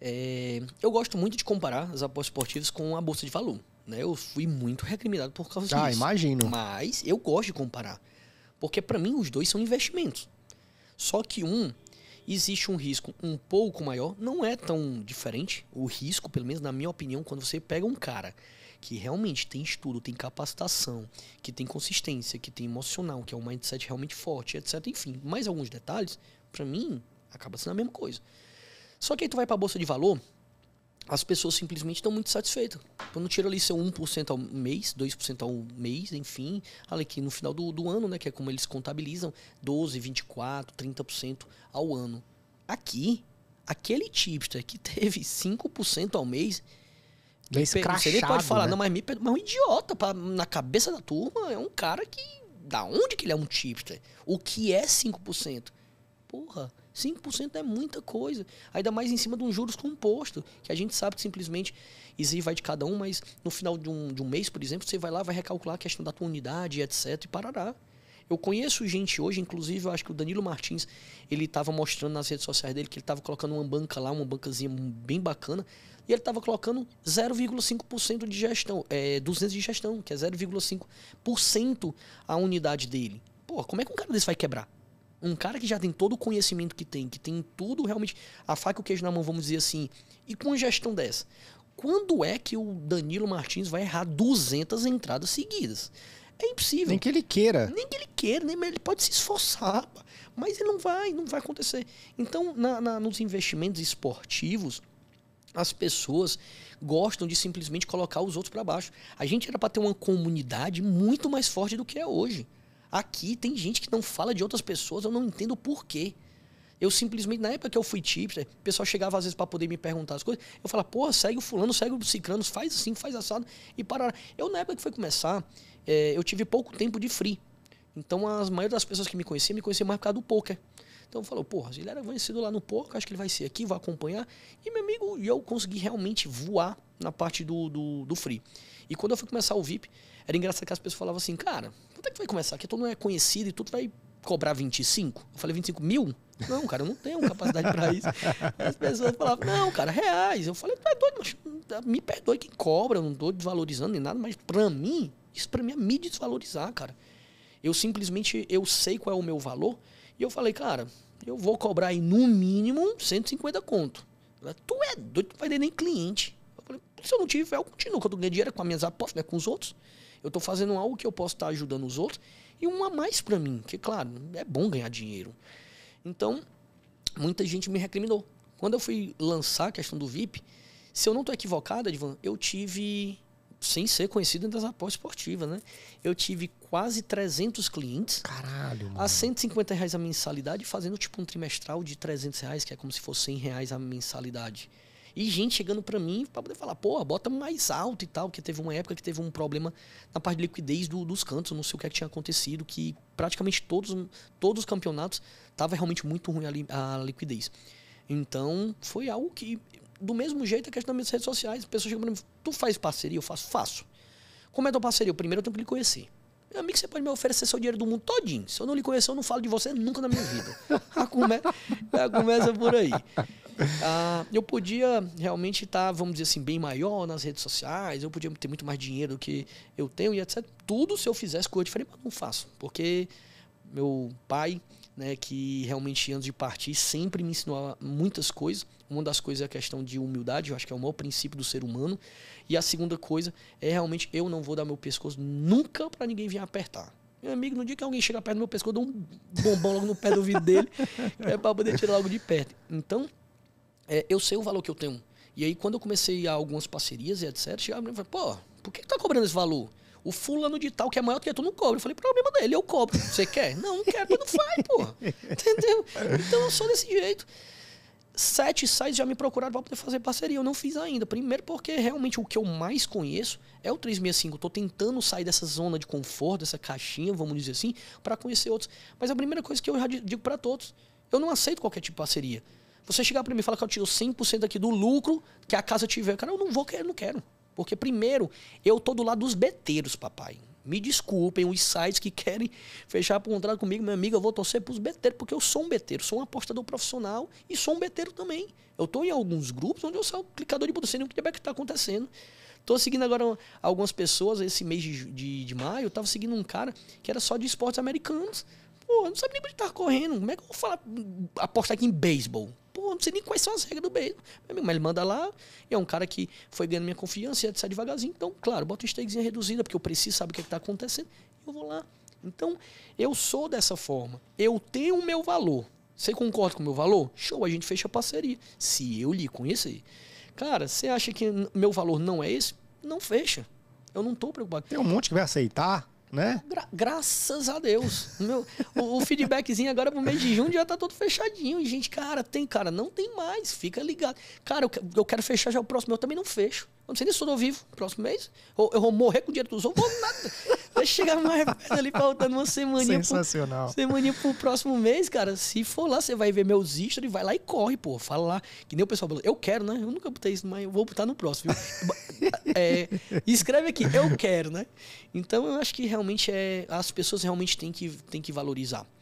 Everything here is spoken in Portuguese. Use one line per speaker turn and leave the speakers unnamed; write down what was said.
É, eu gosto muito de comparar as apostas esportivas com a bolsa de valor. Né? Eu fui muito recriminado por causa ah, disso. Ah, imagino. Mas eu gosto de comparar. Porque para mim os dois são investimentos. Só que um existe um risco um pouco maior, não é tão diferente o risco, pelo menos na minha opinião, quando você pega um cara que realmente tem estudo, tem capacitação, que tem consistência, que tem emocional, que é um mindset realmente forte, etc, enfim, mais alguns detalhes, para mim acaba sendo a mesma coisa. Só que aí tu vai para bolsa de valor, as pessoas simplesmente estão muito satisfeitas. Quando tira ali seu 1% ao mês, 2% ao mês, enfim, ali que no final do, do ano, né, que é como eles contabilizam, 12, 24, 30% ao ano. Aqui, aquele tipster que teve 5% ao mês, quem você nem pode falar, né? não, mas, me, mas é um idiota pra, na cabeça da turma é um cara que. Da onde que ele é um tipster? O que é 5%? Porra. 5% é muita coisa. Ainda mais em cima de um juros composto, que a gente sabe que simplesmente exige vai de cada um, mas no final de um, de um mês, por exemplo, você vai lá, vai recalcular a questão da tua unidade, etc. e parará. Eu conheço gente hoje, inclusive eu acho que o Danilo Martins, ele estava mostrando nas redes sociais dele que ele estava colocando uma banca lá, uma bancazinha bem bacana, e ele estava colocando 0,5% de gestão, é, 200 de gestão, que é 0,5% a unidade dele. Pô, como é que um cara desse vai quebrar? um cara que já tem todo o conhecimento que tem, que tem tudo realmente, a faca e o queijo na mão, vamos dizer assim, e com uma gestão dessa, quando é que o Danilo Martins vai errar 200 entradas seguidas? É impossível. Nem que ele queira. Nem que ele queira, nem ele pode se esforçar, mas ele não vai, não vai acontecer. Então, na, na, nos investimentos esportivos, as pessoas gostam de simplesmente colocar os outros para baixo. A gente era para ter uma comunidade muito mais forte do que é hoje. Aqui tem gente que não fala de outras pessoas, eu não entendo por quê. Eu simplesmente, na época que eu fui tipster, o pessoal chegava às vezes para poder me perguntar as coisas. Eu falava, porra segue o fulano, segue o ciclano, faz assim, faz assado e parar. Eu, na época que foi começar, é, eu tive pouco tempo de free. Então, a maioria das pessoas que me conheciam, me conheciam mais por causa do poker. Então, falou, porra, ele era conhecido lá no poker, acho que ele vai ser aqui, vou acompanhar. E, meu amigo, eu consegui realmente voar na parte do, do, do free. E quando eu fui começar o VIP, era engraçado que as pessoas falavam assim, cara, quanto é que vai começar? que todo mundo é conhecido e tudo vai cobrar 25? Eu falei, 25 mil? Não, cara, eu não tenho capacidade para isso. As pessoas falavam, não, cara, reais. Eu falei, tu é doido, mas me perdoe quem cobra, eu não tô desvalorizando nem nada, mas para mim, isso para mim é me desvalorizar, cara. Eu simplesmente eu sei qual é o meu valor. E eu falei, cara, eu vou cobrar aí no mínimo 150 conto. Ela, tu é doido, tu não vai ter nem cliente. Eu falei, se eu não tiver, eu continuo, que eu tô dinheiro com as minhas apostas, né, com os outros. Eu tô fazendo algo que eu posso estar tá ajudando os outros. E uma mais para mim, que claro, é bom ganhar dinheiro. Então, muita gente me recriminou. Quando eu fui lançar a questão do VIP, se eu não estou equivocado, Adivan eu tive sem ser conhecido das apostas esportivas, né? Eu tive quase 300 clientes. Caralho, mano. A 150 reais a mensalidade, fazendo tipo um trimestral de 300 reais, que é como se fosse 100 reais a mensalidade. E gente chegando para mim para poder falar, pô, bota mais alto e tal, que teve uma época que teve um problema na parte de liquidez do, dos cantos, não sei o que, é que tinha acontecido, que praticamente todos, todos os campeonatos tava realmente muito ruim a, li, a liquidez. Então, foi algo que do mesmo jeito a questão das minhas redes sociais. As pessoas chegam pra mim, tu faz parceria? Eu faço, faço. Como é tua parceria? Eu primeiro eu tenho que lhe conhecer. Meu amigo, você pode me oferecer seu dinheiro do mundo todinho. Se eu não lhe conhecer, eu não falo de você nunca na minha vida. a, come... a começa por aí. Ah, eu podia realmente estar, tá, vamos dizer assim, bem maior nas redes sociais, eu podia ter muito mais dinheiro do que eu tenho e etc. Tudo se eu fizesse coisa diferente, mas não faço. Porque meu pai, né, que realmente antes de partir sempre me ensinou muitas coisas. Uma das coisas é a questão de humildade, eu acho que é o maior princípio do ser humano. E a segunda coisa é realmente eu não vou dar meu pescoço nunca para ninguém vir apertar. Meu amigo, no dia que alguém chega perto do meu pescoço, eu dou um bombão logo no pé do ouvido dele, é para poder tirar logo de perto. Então, é, eu sei o valor que eu tenho. E aí, quando eu comecei a algumas parcerias e etc., chegava e falei, pô, por que, que tá cobrando esse valor? o fulano de tal, que é maior que tu, não cobra. Eu falei, problema dele, eu cobro. Você quer? Não, não quero, mas não faz, pô. Entendeu? Então eu sou desse jeito. Sete sites já me procuraram para poder fazer parceria. Eu não fiz ainda. Primeiro porque realmente o que eu mais conheço é o 365. Estou tentando sair dessa zona de conforto, dessa caixinha, vamos dizer assim, para conhecer outros. Mas a primeira coisa que eu já digo para todos, eu não aceito qualquer tipo de parceria. Você chegar para mim e falar que eu tiro 100% aqui do lucro que a casa tiver. Cara, eu não vou, eu não quero. Porque, primeiro, eu tô do lado dos beteiros, papai. Me desculpem os sites que querem fechar por contrato comigo, meu amigo, eu vou torcer para os beteiros, porque eu sou um beteiro, sou um apostador profissional e sou um beteiro também. Eu estou em alguns grupos onde eu sou clicador de botão, sei nem o que é que está acontecendo. Estou seguindo agora algumas pessoas, esse mês de, de, de maio, eu estava seguindo um cara que era só de esportes americanos. Pô, eu não sabia nem ele estava correndo. Como é que eu vou falar, hum, apostar aqui em beisebol? não sei nem quais são as regras do beisebol. Mas ele manda lá, e é um cara que foi ganhando minha confiança, e é sai devagarzinho. Então, claro, bota uma stakezinha reduzida, porque eu preciso saber o que é está acontecendo, e eu vou lá. Então, eu sou dessa forma. Eu tenho o meu valor. Você concorda com o meu valor? Show, a gente fecha a parceria. Se eu lhe conhecer. Cara, você acha que meu valor não é esse? Não fecha. Eu não tô preocupado. Tem um monte que vai aceitar né? Gra graças a Deus. Meu, o, o, feedbackzinho agora pro mês de junho já tá todo fechadinho. E, gente, cara, tem, cara, não tem mais. Fica ligado. Cara, eu, eu quero fechar já o próximo. Eu também não fecho. Eu não sei nem se eu tô vivo próximo mês. Ou eu vou morrer com o dinheiro dos outros. Vou nada. Vai chegar mais perto ali, faltando uma semana. Sensacional. Pro, semaninha pro próximo mês, cara. Se for lá, você vai ver meus e vai lá e corre, pô. Fala lá. Que nem o pessoal falou, eu quero, né? Eu nunca botei isso, mas eu vou botar no próximo, viu? é, escreve aqui, eu quero, né? Então eu acho que realmente é, as pessoas realmente têm que, têm que valorizar.